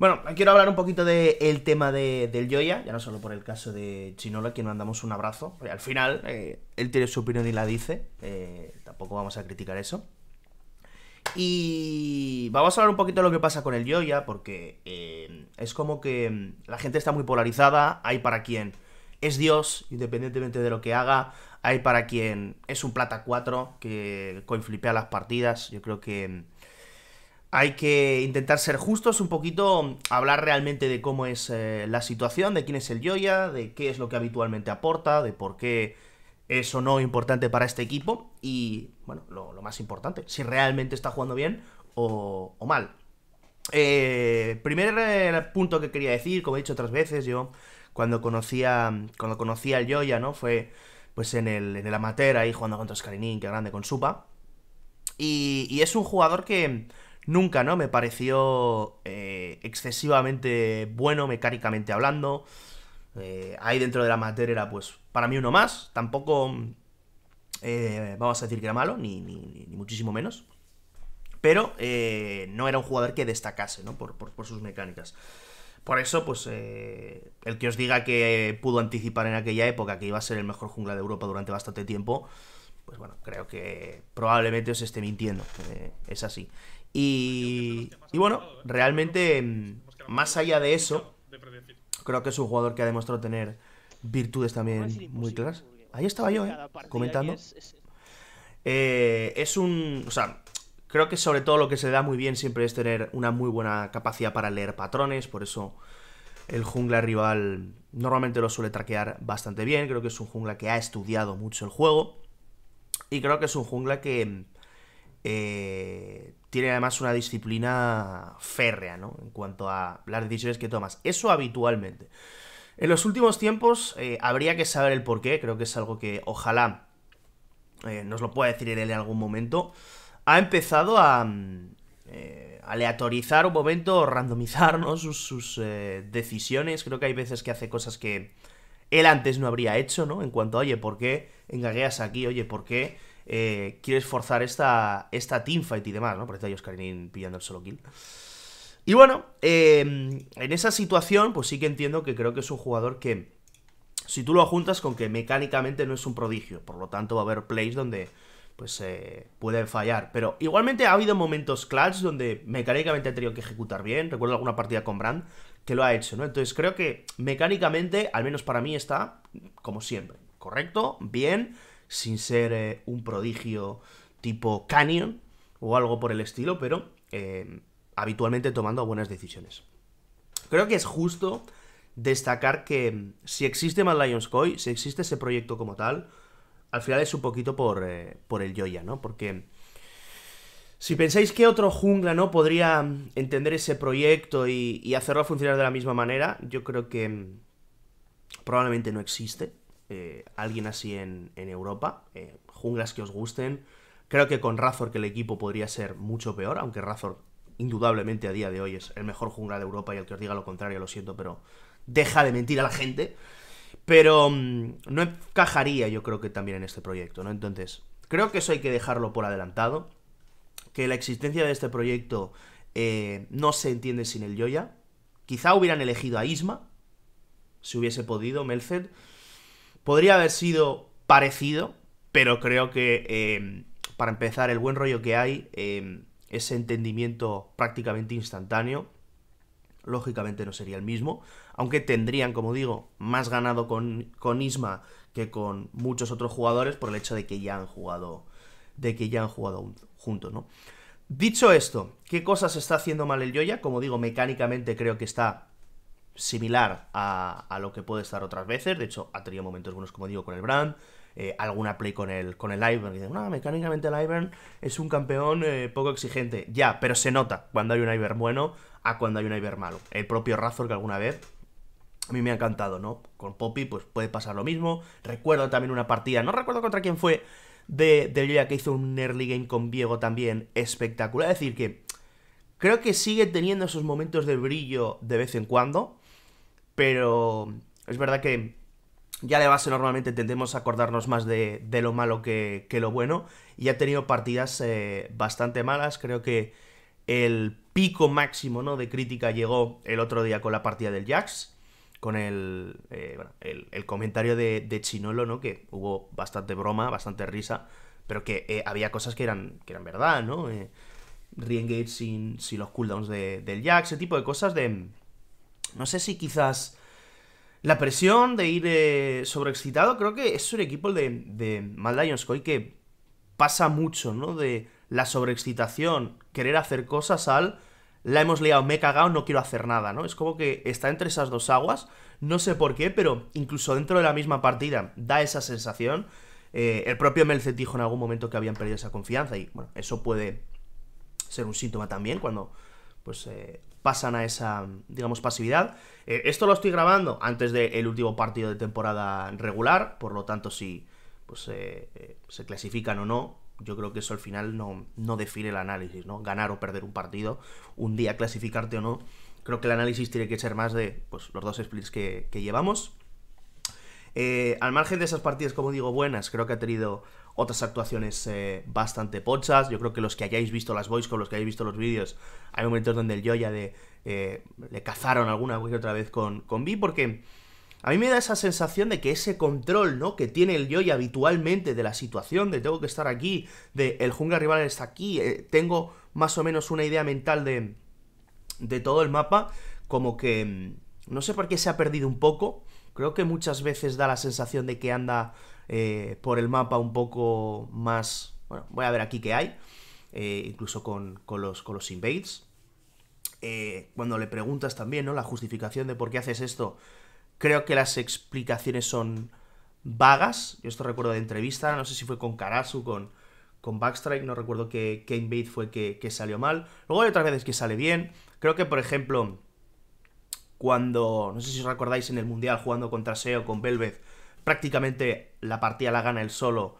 Bueno, quiero hablar un poquito del tema de, del Joya, ya no solo por el caso de Chinola, que no mandamos un abrazo. Al final, eh, él tiene su opinión y la dice, eh, tampoco vamos a criticar eso. Y vamos a hablar un poquito de lo que pasa con el Joya, porque eh, es como que mm, la gente está muy polarizada, hay para quien es Dios, independientemente de lo que haga, hay para quien es un plata 4 que coinflipea las partidas, yo creo que mm, hay que intentar ser justos un poquito, hablar realmente de cómo es eh, la situación, de quién es el Joya, de qué es lo que habitualmente aporta, de por qué es o no importante para este equipo y, bueno, lo, más importante, si realmente está jugando bien o, mal. Eh, primer eh, punto que quería decir, como he dicho otras veces, yo cuando conocía cuando conocía al Joya, ¿no? Fue pues en el, en el amateur ahí jugando contra Skarinin, que grande con Supa. y es un jugador que nunca, ¿no? Me pareció eh, excesivamente bueno mecánicamente hablando. Eh, ahí dentro de la materia era, pues, para mí uno más. Tampoco eh, vamos a decir que era malo, ni, muchísimo menos. Pero no era un jugador que destacase, ¿no? Por, por, sus mecánicas. Por eso, pues, el que os diga que pudo anticipar en aquella época que iba a ser el mejor jungla de Europa durante bastante tiempo, pues bueno, creo que probablemente os esté mintiendo. es así. Y, bueno, realmente, mm, más allá de eso, creo que es un jugador que ha demostrado tener virtudes también muy claras. Ahí estaba yo, ¿eh? Comentando. Eh, es un... O sea, creo que sobre todo lo que se da muy bien siempre es tener una muy buena capacidad para leer patrones, por eso el jungla rival normalmente lo suele traquear bastante bien, creo que es un jungla que ha estudiado mucho el juego y creo que es un jungla que eh, tiene además una disciplina férrea, ¿no? En cuanto a las decisiones que tomas. Eso habitualmente. En los últimos tiempos eh, habría que saber el porqué, creo que es algo que ojalá eh, nos lo pueda decir él en algún momento. Ha empezado a mm, eh, aleatorizar un momento, randomizar sus, decisiones. Creo que hay veces que hace cosas que él antes no habría hecho, ¿no? En cuanto a, oye, ¿por qué engagueas aquí? Oye, ¿por qué? eh, quieres forzar esta, esta teamfight y demás, ¿no? Por hay oscarinín pillando el solo kill. Y bueno, eh, en esa situación, pues sí que entiendo que creo que es un jugador que, si tú lo juntas con que mecánicamente no es un prodigio, por lo tanto va a haber plays donde pues eh, pueden fallar. Pero igualmente ha habido momentos clutch donde mecánicamente ha tenido que ejecutar bien. Recuerdo alguna partida con Brand que lo ha hecho, ¿no? Entonces creo que mecánicamente, al menos para mí, está como siempre. Correcto, bien, sin ser eh, un prodigio tipo Canyon o algo por el estilo, pero eh, habitualmente tomando buenas decisiones. Creo que es justo destacar que mm, si existe Mad Lions si existe ese proyecto como tal, al final es un poquito por, eh, por el Joya, ¿no? Porque mm, si pensáis que otro jungla, ¿no? Podría mm, entender ese proyecto y hacerlo funcionar de la misma manera, yo creo que probablemente no existe. Eh, alguien así en, Europa. Eh, junglas que os gusten. Creo que con Razor que el equipo podría ser mucho peor, aunque Razor indudablemente a día de hoy es el mejor jungla de Europa y el que os diga lo contrario lo siento, pero deja de mentir a la gente. Pero mm, no encajaría yo creo que también en este proyecto, ¿no? Entonces, creo que eso hay que dejarlo por adelantado. Que la existencia de este proyecto eh, no se entiende sin el Yoya. Quizá hubieran elegido a Isma, si hubiese podido, Melced Podría haber sido parecido, pero creo que em, para empezar el buen rollo que hay, em, ese entendimiento prácticamente instantáneo, lógicamente no sería el mismo, aunque tendrían, como digo, más ganado con, con Isma que con muchos otros jugadores por el hecho de que ya han jugado, de que ya han jugado juntos, ¿no? Dicho esto, ¿qué cosas está haciendo mal el Yoya? Como digo, mecánicamente creo que está similar a, lo que puede estar otras veces. De hecho, ha tenido momentos buenos, como digo, con el Brand. Eh, alguna play con el, con el Ivern. Y dicen, no, mecánicamente el Ivern es un campeón eh, poco exigente. Ya, pero se nota cuando hay un Ivern bueno a cuando hay un Ivern malo. El propio Razor que alguna vez a mí me ha encantado, ¿no? Con Poppy pues puede pasar lo mismo. Recuerdo también una partida, no recuerdo contra quién fue, de, de que hizo un early game con Viego también espectacular. Es decir, que creo que sigue teniendo esos momentos de brillo de vez en cuando pero es verdad que ya de base normalmente tendemos a acordarnos más de, lo malo que, lo bueno y ha tenido partidas eh, bastante malas, creo que el pico máximo ¿no? de crítica llegó el otro día con la partida del Jax, con el, eh, el, comentario de, Chinolo, ¿no? que hubo bastante broma, bastante risa, pero que eh, había cosas que eran, que eran verdad, ¿no? reengage sin, los cooldowns del Jax, ese tipo de cosas de no sé si quizás la presión de ir eh, sobreexcitado, creo que es un equipo de, de que pasa mucho, ¿no? De la sobreexcitación, querer hacer cosas al la hemos liado, me he cagado, no quiero hacer nada, ¿no? Es como que está entre esas dos aguas, no sé por qué, pero incluso dentro de la misma partida da esa sensación. Eh, el propio Melzet dijo en algún momento que habían perdido esa confianza y, bueno, eso puede ser un síntoma también cuando pues eh, pasan a esa, digamos, pasividad. Eh, esto lo estoy grabando antes del el último partido de temporada regular, por lo tanto, si pues, eh, se clasifican o no, yo creo que eso al final no, no define el análisis, ¿no? Ganar o perder un partido, un día clasificarte o no, creo que el análisis tiene que ser más de pues, los dos splits que llevamos. Eh, al margen de esas partidas, como digo, buenas, creo que ha tenido otras actuaciones eh, bastante pochas. Yo creo que los que hayáis visto las voice con los que hayáis visto los vídeos, hay momentos donde el Joya de, eh, le cazaron alguna vez otra vez con, con B, porque a mí me da esa sensación de que ese control ¿no? que tiene el Joya habitualmente de la situación, de tengo que estar aquí, de el jungla rival está aquí, tengo más o menos una idea mental de, de todo el mapa, como que mm, no sé por qué se ha perdido un poco. Creo que muchas veces da la sensación de que anda eh, por el mapa un poco más... Bueno, voy a ver aquí qué hay, eh, incluso con, los, con los invades. Eh, cuando le preguntas también, ¿no? La justificación de por qué haces esto, creo que las explicaciones son vagas. Yo esto recuerdo de entrevista, no sé si fue con Karasu, con, con Backstrike, no recuerdo qué, invade fue que salió mal. Luego hay otras veces que sale bien. Creo que, por ejemplo, cuando, no sé si os recordáis en el Mundial jugando contra SEO con Velvet, prácticamente la partida la gana él solo,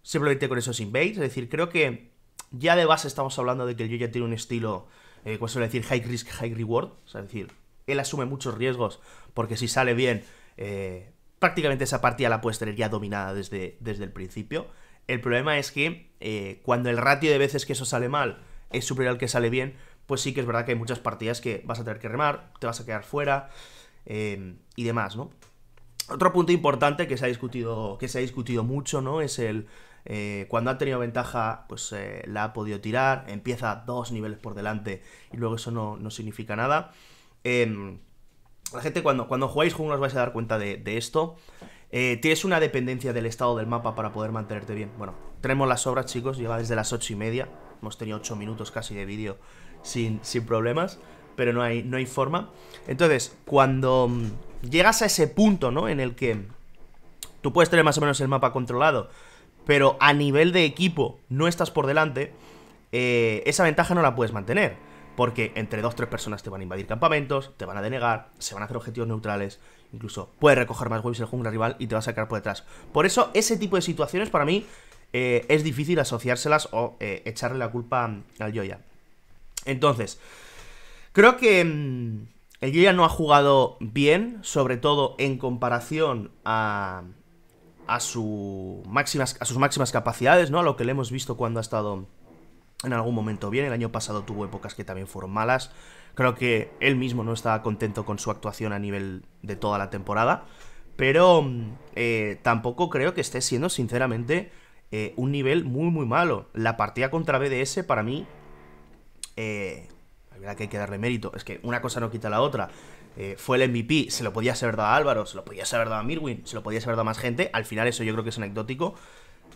simplemente con esos invades. Es decir, creo que ya de base estamos hablando de que el Yoya tiene un estilo, eh, suele decir? High risk, high reward. es decir, él asume muchos riesgos porque si sale bien, eh, prácticamente esa partida la puedes tener ya dominada desde, desde el principio. El problema es que eh, cuando el ratio de veces que eso sale mal es superior al que sale bien, pues sí que es verdad que hay muchas partidas que vas a tener que remar, te vas a quedar fuera em, y demás, ¿no? Otro punto importante que se ha discutido, que se ha discutido mucho, ¿no? Es el eh, cuando ha tenido ventaja, pues eh, la ha podido tirar, empieza dos niveles por delante y luego eso no, significa nada. Em, la gente cuando, cuando jugáis juegos os vais a dar cuenta de, esto. Eh, tienes una dependencia del estado del mapa para poder mantenerte bien. Bueno, tenemos las obras, chicos, lleva desde las ocho y media. Hemos tenido ocho minutos casi de vídeo sin, problemas, pero no hay, no hay forma. Entonces, cuando mm, llegas a ese punto, ¿no? En el que tú puedes tener más o menos el mapa controlado, pero a nivel de equipo no estás por delante, eh, esa ventaja no la puedes mantener. Porque entre dos o tres personas te van a invadir campamentos, te van a denegar, se van a hacer objetivos neutrales, incluso puedes recoger más waves el jungla rival y te va a sacar por detrás. Por eso, ese tipo de situaciones para mí eh, es difícil asociárselas o eh, echarle la culpa al Joya. Entonces, creo que mmm, el no ha jugado bien, sobre todo en comparación a, a, máximas, a sus máximas capacidades, ¿no? A lo que le hemos visto cuando ha estado en algún momento bien. El año pasado tuvo épocas que también fueron malas. Creo que él mismo no estaba contento con su actuación a nivel de toda la temporada. Pero mm, eh, tampoco creo que esté siendo, sinceramente, eh, un nivel muy, muy malo. La partida contra BDS para mí eh, la verdad que hay que darle mérito, es que una cosa no quita la otra. Eh, fue el MVP, se lo podía haber dado a Álvaro, se lo podía haber dado a Mirwin, se lo podía haber dado a más gente. Al final, eso yo creo que es anecdótico.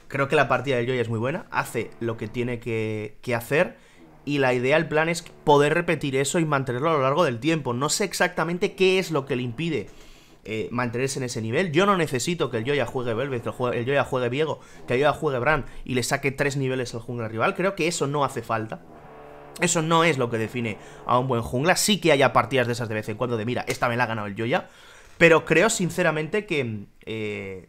Creo que la partida del Joya es muy buena, hace lo que tiene que, hacer. Y la idea, el plan es poder repetir eso y mantenerlo a lo largo del tiempo. No sé exactamente qué es lo que le impide. Eh, mantenerse en ese nivel. Yo no necesito que el Joya juegue Velvet, que el, Joya juegue Viego, que el Joya juegue Brand y le saque tres niveles al jungla rival. Creo que eso no hace falta. Eso no es lo que define a un buen jungla. Sí que haya partidas de esas de vez en cuando de, mira, esta me la ha ganado el Joya. Pero creo sinceramente que eh,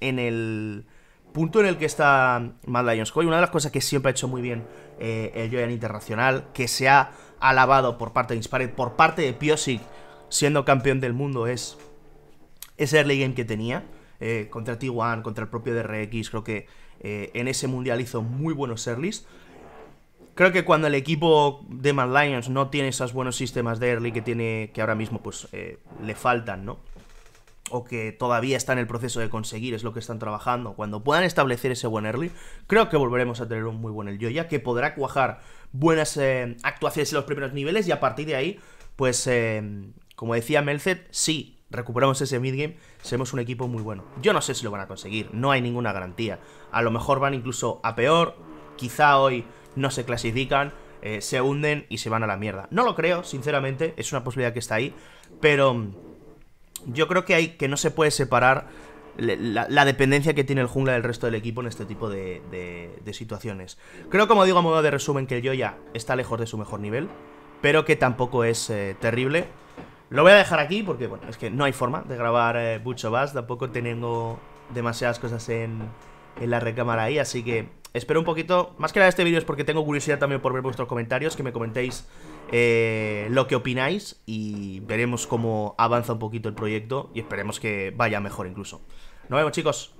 en el punto en el que está Mad Lions Coy, una de las cosas que siempre ha hecho muy bien eh, el Joya en Internacional, que se ha alabado por parte de Inspired, por parte de Piosic, siendo campeón del mundo, es ese early game que tenía. Eh, contra T1, contra el propio DRX, creo que en ese mundial hizo muy buenos earlys. Creo que cuando el equipo de Mad Lions no tiene esos buenos sistemas de early que tiene, que ahora mismo pues eh, le faltan, ¿no? O que todavía está en el proceso de conseguir, es lo que están trabajando. Cuando puedan establecer ese buen early, creo que volveremos a tener un muy buen el Joya, que podrá cuajar buenas eh, actuaciones en los primeros niveles y a partir de ahí, pues, eh, como decía Melzet, sí, recuperamos ese midgame, seremos un equipo muy bueno. Yo no sé si lo van a conseguir, no hay ninguna garantía. A lo mejor van incluso a peor, quizá hoy no se clasifican, eh, se hunden y se van a la mierda. No lo creo, sinceramente, es una posibilidad que está ahí, pero mm, yo creo que, hay, que no se puede separar la, dependencia que tiene el jungla del resto del equipo en este tipo de, situaciones. Creo, como digo, a modo de resumen, que el ya está lejos de su mejor nivel, pero que tampoco es eh, terrible. Lo voy a dejar aquí porque, bueno, es que no hay forma de grabar eh, mucho más, tampoco tengo demasiadas cosas en, en la recámara ahí, así que espero un poquito, más que nada este vídeo es porque tengo curiosidad también por ver vuestros comentarios, que me comentéis eh, lo que opináis y veremos cómo avanza un poquito el proyecto y esperemos que vaya mejor incluso. Nos vemos chicos.